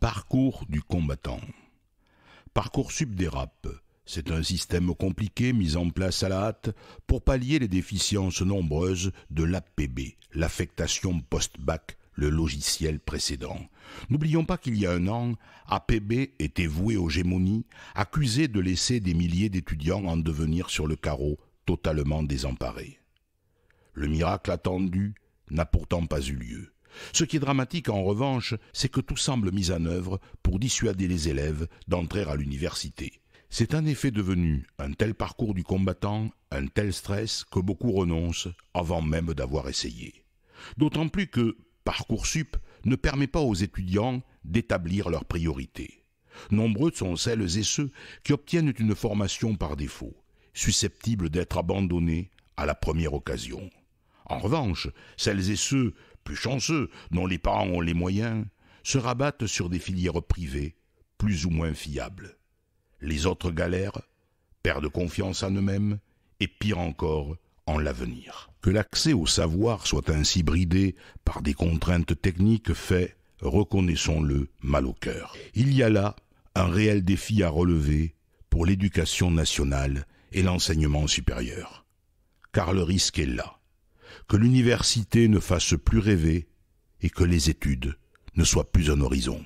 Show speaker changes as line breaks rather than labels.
Parcours du combattant. Parcours subdérap, C'est un système compliqué mis en place à la hâte pour pallier les déficiences nombreuses de l'APB, l'affectation post-bac, le logiciel précédent. N'oublions pas qu'il y a un an, APB était voué aux gémonies, accusé de laisser des milliers d'étudiants en devenir sur le carreau, totalement désemparés. Le miracle attendu n'a pourtant pas eu lieu. Ce qui est dramatique en revanche, c'est que tout semble mis en œuvre pour dissuader les élèves d'entrer à l'université. C'est en effet devenu un tel parcours du combattant, un tel stress que beaucoup renoncent avant même d'avoir essayé. D'autant plus que Parcoursup ne permet pas aux étudiants d'établir leurs priorités. Nombreux sont celles et ceux qui obtiennent une formation par défaut, susceptibles d'être abandonnés à la première occasion. En revanche, celles et ceux plus chanceux, dont les parents ont les moyens, se rabattent sur des filières privées, plus ou moins fiables. Les autres galèrent, perdent confiance en eux-mêmes, et pire encore, en l'avenir. Que l'accès au savoir soit ainsi bridé par des contraintes techniques fait, reconnaissons-le, mal au cœur. Il y a là un réel défi à relever pour l'éducation nationale et l'enseignement supérieur. Car le risque est là que l'université ne fasse plus rêver et que les études ne soient plus un horizon.